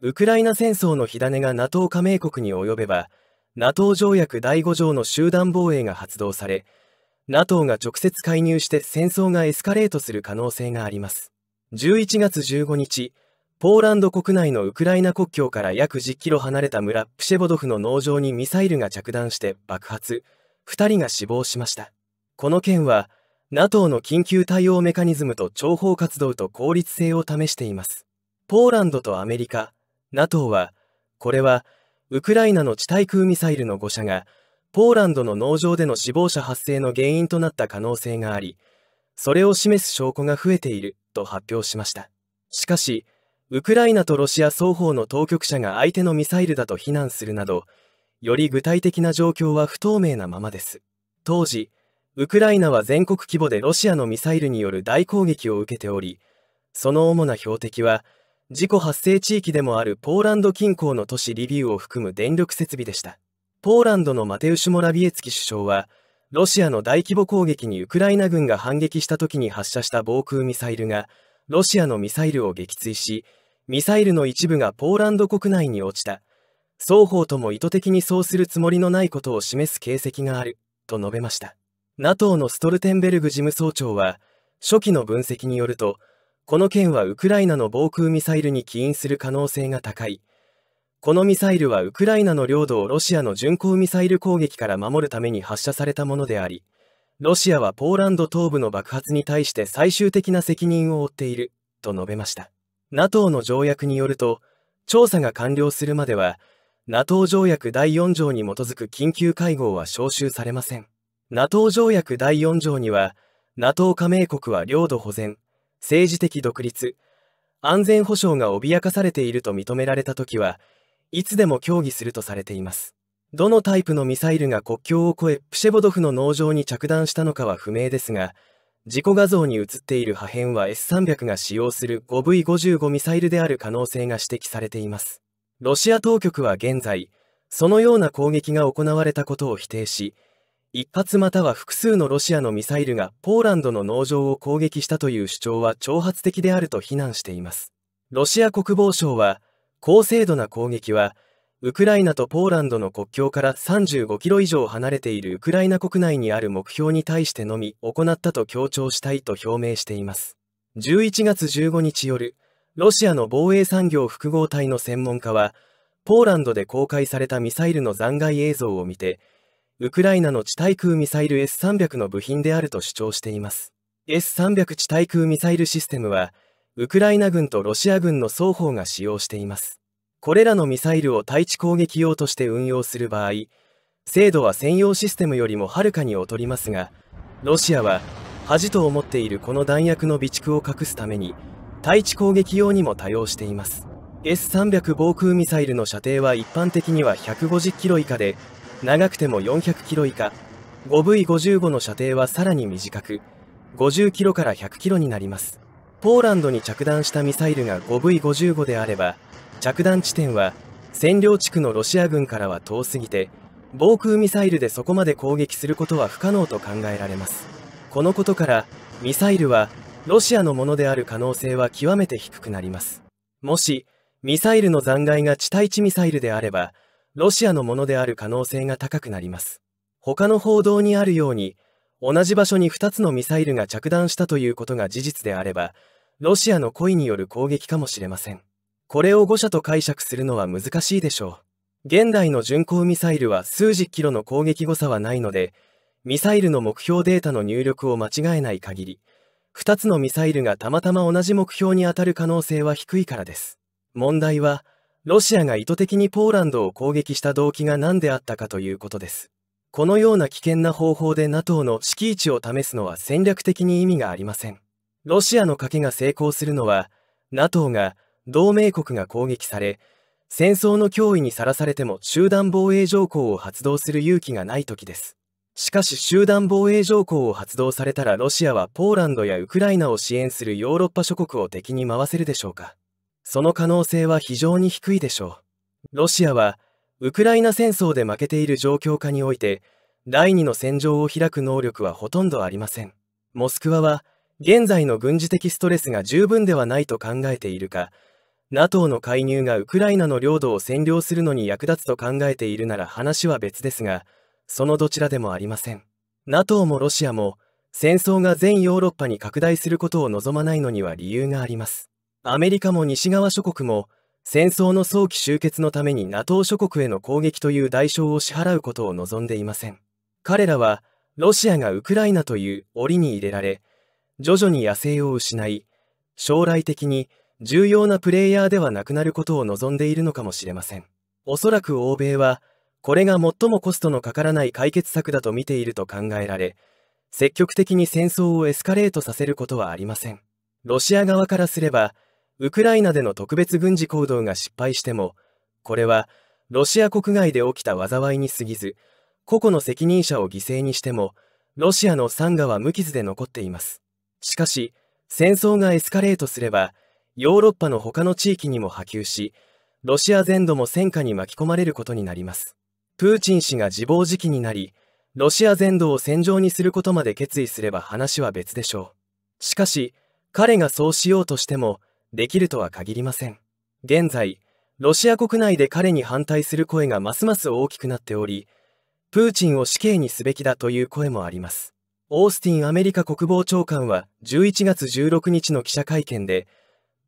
ウクライナ戦争の火種が NATO 加盟国に及べば、NATO 条約第5条の集団防衛が発動され、NATO が直接介入して戦争がエスカレートする可能性があります。11月15日、ポーランド国内のウクライナ国境から約10キロ離れた村プシェボドフの農場にミサイルが着弾して爆発、2人が死亡しました。この件は、NATO の緊急対応メカニズムと諜報活動と効率性を試しています。ポーランドとアメリカ、NATO は、これは、ウクライナの地対空ミサイルの誤射が、ポーランドの農場での死亡者発生の原因となった可能性があり、それを示す証拠が増えていると発表しました。しかし、ウクライナとロシア双方の当局者が相手のミサイルだと非難するなど、より具体的な状況は不透明なままです。当時、ウクライナは全国規模でロシアのミサイルによる大攻撃を受けており、その主な標的は、事故発生地域でもあるポーランド近郊の都市リビウを含む電力設備でした。ポーランドのマテウシュ・モラビエツキ首相は、ロシアの大規模攻撃にウクライナ軍が反撃した時に発射した防空ミサイルが、ロシアのミサイルを撃墜し、ミサイルの一部がポーランド国内に落ちた。双方とも意図的にそうするつもりのないことを示す形跡がある、と述べました。NATO のストルテンベルグ事務総長は、初期の分析によると、この件はウクライナの防空ミサイルに起因する可能性が高い。このミサイルはウクライナの領土をロシアの巡航ミサイル攻撃から守るために発射されたものであり、ロシアはポーランド東部の爆発に対して最終的な責任を負っている、と述べました。NATO の条約によると、調査が完了するまでは、NATO 条約第4条に基づく緊急会合は招集されません。NATO 条約第4条には、NATO 加盟国は領土保全、政治的独立、安全保障が脅かされていると認められた時はいつでも協議するとされています。どのタイプのミサイルが国境を越えプシェボドフの農場に着弾したのかは不明ですが、事故画像に映っている破片は S300 が使用する 5V55 ミサイルである可能性が指摘されています。ロシア当局は現在、そのような攻撃が行われたことを否定し、一発または複数のロシアのミサイルがポーランドの農場を攻撃したという主張は挑発的であると非難しています。ロシア国防省は、高精度な攻撃は、ウクライナとポーランドの国境から35キロ以上離れているウクライナ国内にある目標に対してのみ行ったと強調したいと表明しています。11月15日夜、ロシアの防衛産業複合体の専門家は、ポーランドで公開されたミサイルの残骸映像を見て、ウクライナの地対空ミサイル S300 の部品であると主張しています。S300 地対空ミサイルシステムは、ウクライナ軍とロシア軍の双方が使用しています。これらのミサイルを対地攻撃用として運用する場合、精度は専用システムよりもはるかに劣りますが、ロシアは恥と思っているこの弾薬の備蓄を隠すために、対地攻撃用にも多用しています。S300 防空ミサイルの射程は一般的には150キロ以下で、長くても400キロ以下 5V55 の射程はさらに短く50キロから100キロになりますポーランドに着弾したミサイルが 5V55 であれば着弾地点は占領地区のロシア軍からは遠すぎて防空ミサイルでそこまで攻撃することは不可能と考えられますこのことからミサイルはロシアのものである可能性は極めて低くなりますもしミサイルの残骸が地対地ミサイルであればロシアのものである可能性が高くなります。他の報道にあるように、同じ場所に2つのミサイルが着弾したということが事実であれば、ロシアの故意による攻撃かもしれません。これを誤射と解釈するのは難しいでしょう。現代の巡航ミサイルは数十キロの攻撃誤差はないので、ミサイルの目標データの入力を間違えない限り、2つのミサイルがたまたま同じ目標に当たる可能性は低いからです。問題は、ロシアが意図的にポーランドを攻撃した動機が何であったかということです。このような危険な方法で NATO の位置を試すのは戦略的に意味がありません。ロシアの賭けが成功するのは、NATO が同盟国が攻撃され、戦争の脅威にさらされても集団防衛条項を発動する勇気がない時です。しかし集団防衛条項を発動されたらロシアはポーランドやウクライナを支援するヨーロッパ諸国を敵に回せるでしょうか。その可能性は非常に低いでしょう。ロシアは、ウクライナ戦争で負けている状況下において、第二の戦場を開く能力はほとんどありません。モスクワは、現在の軍事的ストレスが十分ではないと考えているか、NATO の介入がウクライナの領土を占領するのに役立つと考えているなら話は別ですが、そのどちらでもありません。NATO もロシアも、戦争が全ヨーロッパに拡大することを望まないのには理由があります。アメリカも西側諸国も戦争の早期終結のために NATO 諸国への攻撃という代償を支払うことを望んでいません。彼らはロシアがウクライナという檻に入れられ、徐々に野生を失い、将来的に重要なプレイヤーではなくなることを望んでいるのかもしれません。おそらく欧米は、これが最もコストのかからない解決策だと見ていると考えられ、積極的に戦争をエスカレートさせることはありません。ロシア側からすれば、ウクライナでの特別軍事行動が失敗してもこれはロシア国外で起きた災いに過ぎず個々の責任者を犠牲にしてもロシアの惨禍は無傷で残っていますしかし戦争がエスカレートすればヨーロッパの他の地域にも波及しロシア全土も戦火に巻き込まれることになりますプーチン氏が自暴自棄になりロシア全土を戦場にすることまで決意すれば話は別でしょうしかし彼がそうしようとしてもできるとは限りません。現在、ロシア国内で彼に反対する声がますます大きくなっており、プーチンを死刑にすべきだという声もあります。オースティンアメリカ国防長官は11月16日の記者会見で、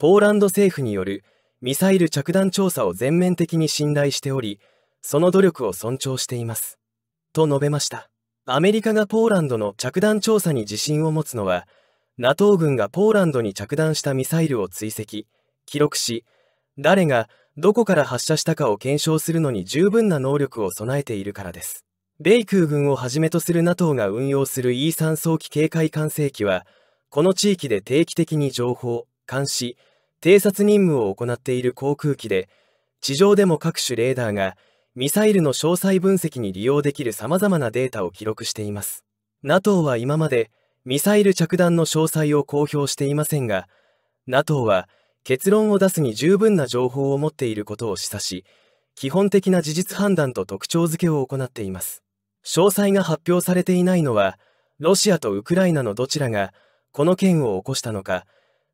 ポーランド政府によるミサイル着弾調査を全面的に信頼しており、その努力を尊重しています。と述べました。アメリカがポーランドの着弾調査に自信を持つのは、NATO 軍がポーランドに着弾したミサイルを追跡、記録し、誰がどこから発射したかを検証するのに十分な能力を備えているからです。米空軍をはじめとする NATO が運用する E3 早期警戒管制機は、この地域で定期的に情報、監視、偵察任務を行っている航空機で、地上でも各種レーダーがミサイルの詳細分析に利用できる様々なデータを記録しています。NATO は今までミサイル着弾の詳細を公表していませんが NATO は結論を出すに十分な情報を持っていることを示唆し基本的な事実判断と特徴付けを行っています詳細が発表されていないのはロシアとウクライナのどちらがこの件を起こしたのか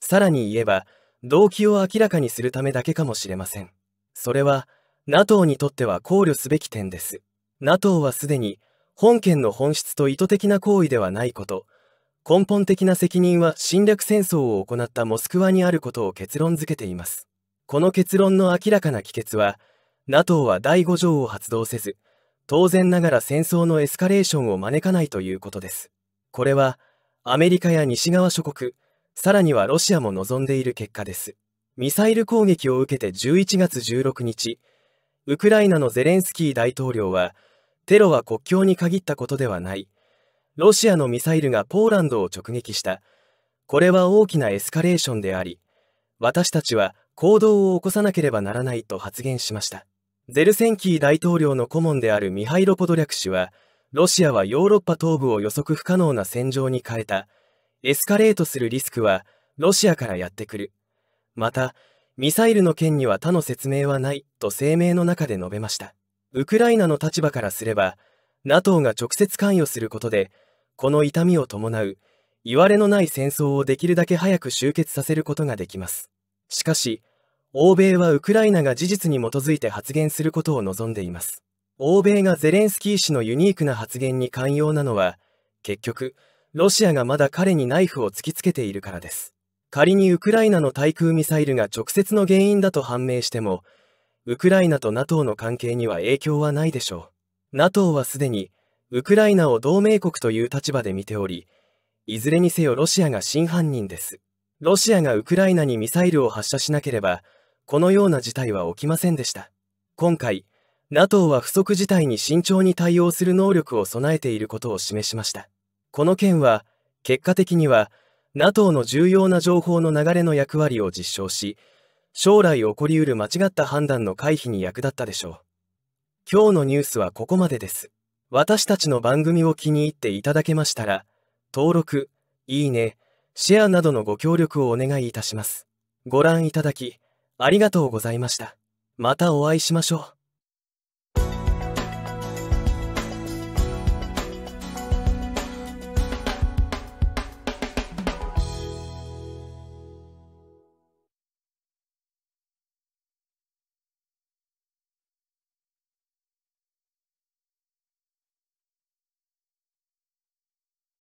さらに言えば動機を明らかにするためだけかもしれませんそれは NATO にとっては考慮すべき点です NATO はすでに本件の本質と意図的な行為ではないこと根本的な責任は侵略戦争を行ったモスクワにあることを結論付けています。この結論の明らかな帰結は、NATO は第5条を発動せず、当然ながら戦争のエスカレーションを招かないということです。これは、アメリカや西側諸国、さらにはロシアも望んでいる結果です。ミサイル攻撃を受けて11月16日、ウクライナのゼレンスキー大統領は、テロは国境に限ったことではない。ロシアのミサイルがポーランドを直撃した。これは大きなエスカレーションであり、私たちは行動を起こさなければならないと発言しました。ゼルセンキー大統領の顧問であるミハイロ・ポドリャク氏は、ロシアはヨーロッパ東部を予測不可能な戦場に変えた。エスカレートするリスクは、ロシアからやってくる。また、ミサイルの件には他の説明はないと声明の中で述べました。ウクライナの立場からすれば、NATO が直接関与することで、この痛みを伴う、いわれのない戦争をできるだけ早く終結させることができます。しかし、欧米はウクライナが事実に基づいて発言することを望んでいます。欧米がゼレンスキー氏のユニークな発言に寛容なのは、結局、ロシアがまだ彼にナイフを突きつけているからです。仮にウクライナの対空ミサイルが直接の原因だと判明しても、ウクライナと NATO の関係には影響はないでしょう。NATO はすでに、ウクライナを同盟国という立場で見ており、いずれにせよロシアが真犯人です。ロシアがウクライナにミサイルを発射しなければ、このような事態は起きませんでした。今回、NATO は不測事態に慎重に対応する能力を備えていることを示しました。この件は、結果的には、NATO の重要な情報の流れの役割を実証し、将来起こりうる間違った判断の回避に役立ったでしょう。今日のニュースはここまでです。私たちの番組を気に入っていただけましたら、登録、いいね、シェアなどのご協力をお願いいたします。ご覧いただき、ありがとうございました。またお会いしましょう。